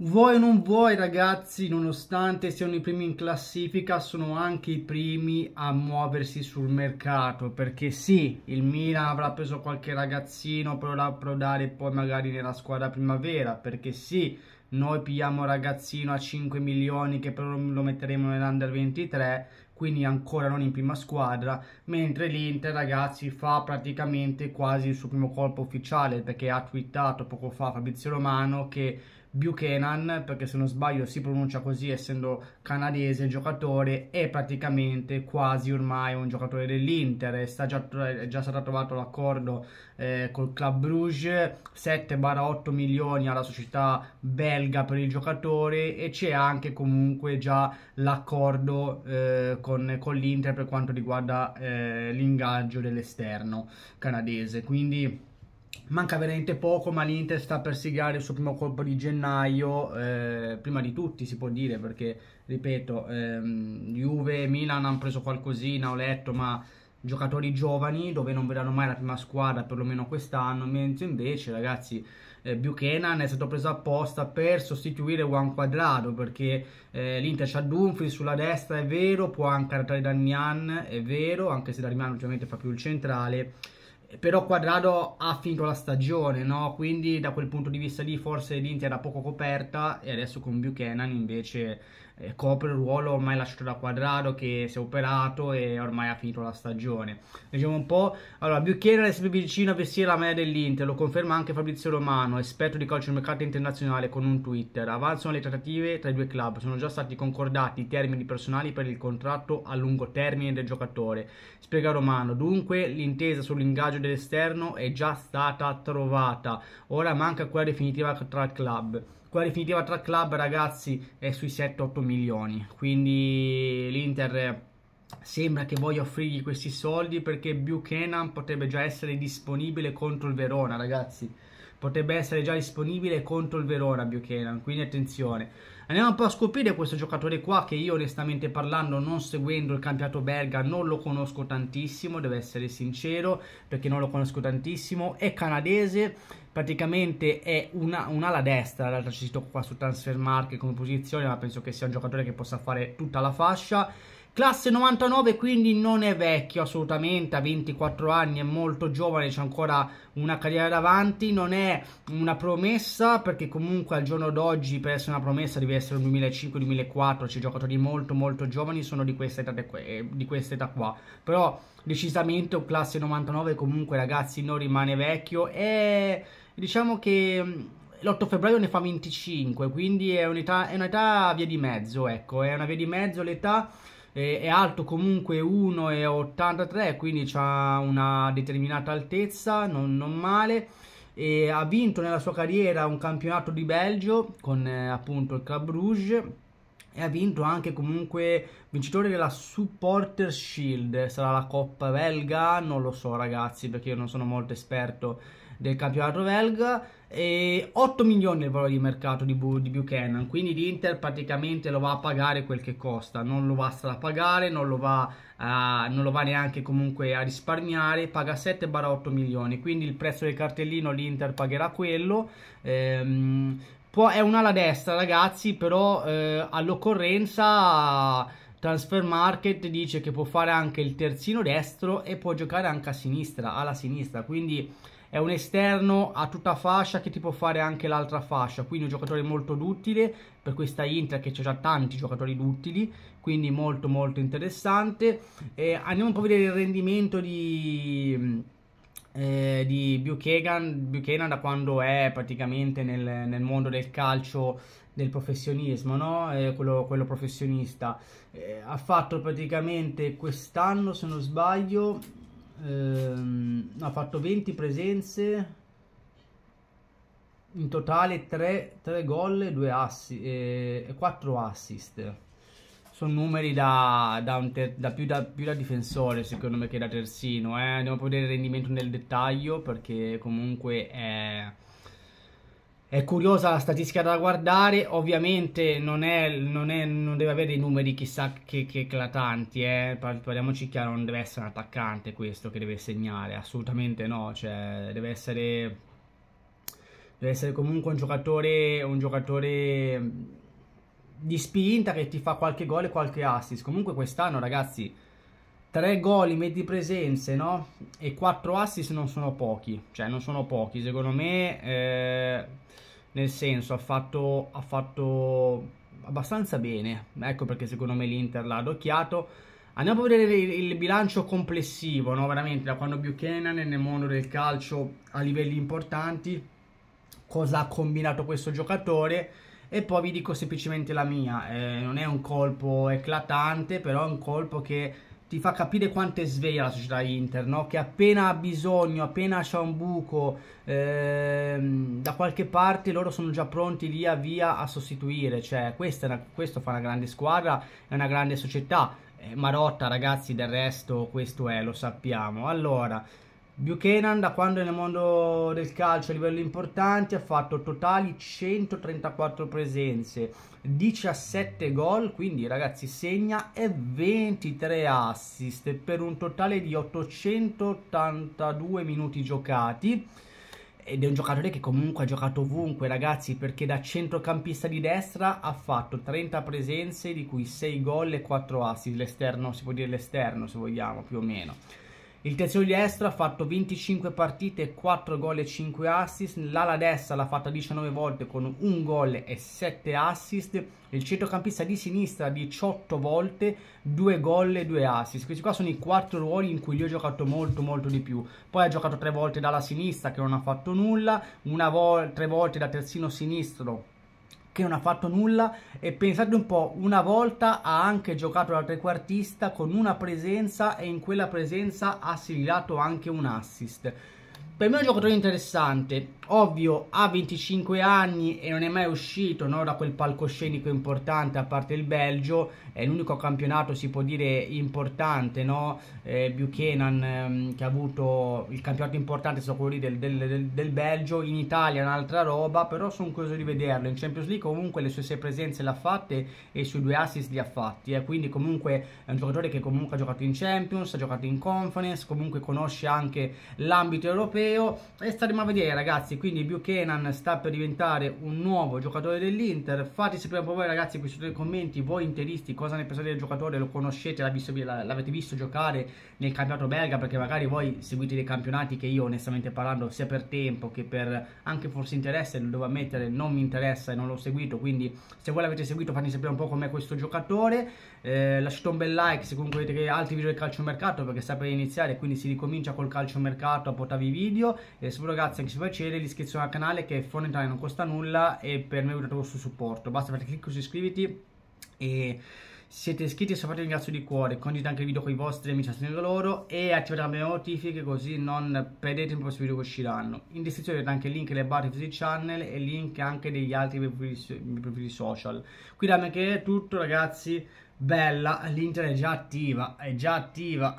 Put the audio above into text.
Vuoi o non vuoi ragazzi, nonostante siano i primi in classifica, sono anche i primi a muoversi sul mercato, perché sì, il Milan avrà preso qualche ragazzino per approdare poi magari nella squadra primavera, perché sì, noi pigliamo un ragazzino a 5 milioni che però lo metteremo nell'Under 23, quindi ancora non in prima squadra, mentre l'Inter ragazzi fa praticamente quasi il suo primo colpo ufficiale, perché ha twittato poco fa Fabrizio Romano che Buchanan, perché se non sbaglio si pronuncia così essendo canadese il giocatore, è praticamente quasi ormai un giocatore dell'Inter, già, è già stato trovato l'accordo eh, col Club Bruges, 7-8 milioni alla società belga per il giocatore e c'è anche comunque già l'accordo eh, con, con l'Inter per quanto riguarda eh, l'ingaggio dell'esterno canadese, quindi Manca veramente poco, ma l'Inter sta per siglare il suo primo colpo di gennaio, eh, prima di tutti si può dire, perché, ripeto, ehm, Juve e Milan hanno preso qualcosina, ho letto, ma giocatori giovani, dove non vedranno mai la prima squadra, perlomeno quest'anno, mentre invece, ragazzi, eh, Buchanan è stato preso apposta per sostituire Juan Quadrado, perché eh, l'Inter c'ha Dumfries sulla destra, è vero, può anche arretrare Darmian, è vero, anche se Darmian ovviamente fa più il centrale, però Quadrado ha finito la stagione, no? quindi da quel punto di vista lì forse l'Inter era poco coperta e adesso con Buchanan invece eh, copre il ruolo ormai lasciato da Quadrado che si è operato e ormai ha finito la stagione. Diciamo un po', allora Buchanan è sempre vicino a vestire la media dell'Inter, lo conferma anche Fabrizio Romano, esperto di calcio mercato internazionale con un Twitter. Avanzano le trattative tra i due club, sono già stati concordati i termini personali per il contratto a lungo termine del giocatore. Spiega Romano, dunque l'intesa sull'ingaggio pace dell'esterno è già stata trovata, ora manca quella definitiva tra il club. Quella definitiva tra il club ragazzi è sui 7-8 milioni, quindi l'Inter sembra che voglia offrirgli questi soldi perché Buchanan potrebbe già essere disponibile contro il Verona ragazzi potrebbe essere già disponibile contro il Verona Buchanan quindi attenzione Andiamo un po' a scoprire questo giocatore qua che io onestamente parlando non seguendo il campionato belga non lo conosco tantissimo, devo essere sincero perché non lo conosco tantissimo, è canadese, praticamente è una, un'ala destra, l'altra ci sto qua su Transfer Market come posizione ma penso che sia un giocatore che possa fare tutta la fascia Classe 99 quindi non è vecchio assolutamente, ha 24 anni, è molto giovane, c'è ancora una carriera davanti, non è una promessa perché comunque al giorno d'oggi per essere una promessa deve essere un 2005-2004, ci giocatori molto molto giovani sono di questa età, di eh, questa età qua, però decisamente un classe 99 comunque ragazzi non rimane vecchio e diciamo che l'8 febbraio ne fa 25, quindi è un'età, è via di mezzo, ecco, è una via di mezzo l'età eh, è alto comunque 1,83 quindi ha una determinata altezza non, non male e ha vinto nella sua carriera un campionato di Belgio con eh, appunto il Club Rouge e ha vinto anche comunque vincitore della Supporter Shield, sarà la coppa belga, non lo so ragazzi perché io non sono molto esperto del campionato belga e 8 milioni il valore di mercato di, Bu di Buchanan quindi l'Inter praticamente lo va a pagare quel che costa non lo va a strapagare non lo va, uh, non lo va neanche comunque a risparmiare paga 7 8 milioni quindi il prezzo del cartellino l'Inter pagherà quello ehm, Può, è un'ala destra, ragazzi, però eh, all'occorrenza Transfer Market dice che può fare anche il terzino destro e può giocare anche a sinistra, alla sinistra, quindi è un esterno a tutta fascia che ti può fare anche l'altra fascia, quindi un giocatore molto duttile per questa Inter che c'è già tanti giocatori duttili, quindi molto molto interessante. Eh, andiamo un po' a vedere il rendimento di eh, di Buchanan, Buchanan, da quando è praticamente nel, nel mondo del calcio del professionismo, no? eh, quello, quello, professionista. Eh, ha fatto praticamente quest'anno, se non sbaglio, ehm, ha fatto 20 presenze, in totale 3, 3 gol e 2 assi, 4 assist. Eh, sono numeri da, da, ter, da, più da, più da, difensore secondo me che da terzino. Eh. Andiamo a vedere il rendimento nel dettaglio perché comunque è, è curiosa la statistica da guardare. Ovviamente non, è, non, è, non deve avere dei numeri chissà che, che eclatanti. Eh. Parliamoci chiaro, non deve essere un attaccante questo che deve segnare, assolutamente no. Cioè, deve essere... Deve essere comunque un giocatore, un giocatore di spinta che ti fa qualche gol e qualche assist. Comunque quest'anno, ragazzi, tre gol in di presenze, no? E quattro assist non sono pochi, cioè non sono pochi, secondo me eh, nel senso ha fatto, ha fatto abbastanza bene. Ecco perché secondo me l'Inter l'ha adocchiato. Andiamo a vedere il, il bilancio complessivo, no? Veramente da quando Buchanan è nel mondo del calcio a livelli importanti cosa ha combinato questo giocatore e poi vi dico semplicemente la mia, eh, non è un colpo eclatante, però è un colpo che ti fa capire quanto è sveglia la società Inter, no? che appena ha bisogno, appena c'è un buco eh, da qualche parte, loro sono già pronti via via a sostituire, cioè una, questo fa una grande squadra, è una grande società, eh, Marotta ragazzi del resto questo è, lo sappiamo. Allora, Buchanan da quando è nel mondo del calcio a livello importante ha fatto totali 134 presenze, 17 gol, quindi ragazzi segna e 23 assist per un totale di 882 minuti giocati ed è un giocatore che comunque ha giocato ovunque ragazzi perché da centrocampista di destra ha fatto 30 presenze di cui 6 gol e 4 assist, l'esterno si può dire l'esterno se vogliamo più o meno il terzino destro ha fatto 25 partite, 4 gol e 5 assist. L'ala destra l'ha fatta 19 volte con 1 gol e 7 assist. Il centrocampista di sinistra 18 volte, 2 gol e 2 assist. Questi qua sono i 4 ruoli in cui lui ha giocato molto molto di più. Poi ha giocato 3 volte dalla sinistra che non ha fatto nulla, 3 vo volte da terzino sinistro che non ha fatto nulla e pensate un po', una volta ha anche giocato da trequartista con una presenza e in quella presenza ha siglato anche un assist per me è un giocatore interessante, ovvio ha 25 anni e non è mai uscito no, da quel palcoscenico importante a parte il Belgio, è l'unico campionato si può dire importante, no? eh, Buchanan ehm, che ha avuto il campionato importante, so quello del, del, del, del, Belgio, in Italia è un'altra roba, però sono curioso di vederlo, in Champions League comunque le sue sei presenze le ha fatte e i suoi due assist li ha fatti, eh? quindi comunque è un giocatore che comunque ha giocato in Champions, ha giocato in Conference, comunque conosce anche l'ambito europeo, europeo e staremo a vedere ragazzi quindi Buchanan sta per diventare un nuovo giocatore dell'Inter fate sapere un po' voi ragazzi qui sotto nei commenti voi interisti cosa ne pensate del giocatore lo conoscete l'avete visto giocare nel campionato belga perché magari voi seguite dei campionati che io onestamente parlando sia per tempo che per anche forse interesse lo devo ammettere non mi interessa e non l'ho seguito quindi se voi l'avete seguito fatemi sapere un po' com'è questo giocatore eh, lasciate un bel like se comunque volete che altri video del calciomercato perché sta per iniziare quindi si ricomincia col calciomercato a portarvi video video eh, se voi ragazzi anche se vi piacere l'iscrizione al canale che è fondamentale non costa nulla e per me è un vostro supporto basta fare clic su iscriviti e siete iscritti e sapete ringrazio di cuore condividete anche il video con i vostri amici a loro e attivate anche le notifiche così non perdete i prossimi video che usciranno in descrizione avete anche il link delle Battlefield Channel e il link anche degli altri miei profili, miei profili social qui da me che è tutto ragazzi bella l'inter è già attiva è già attiva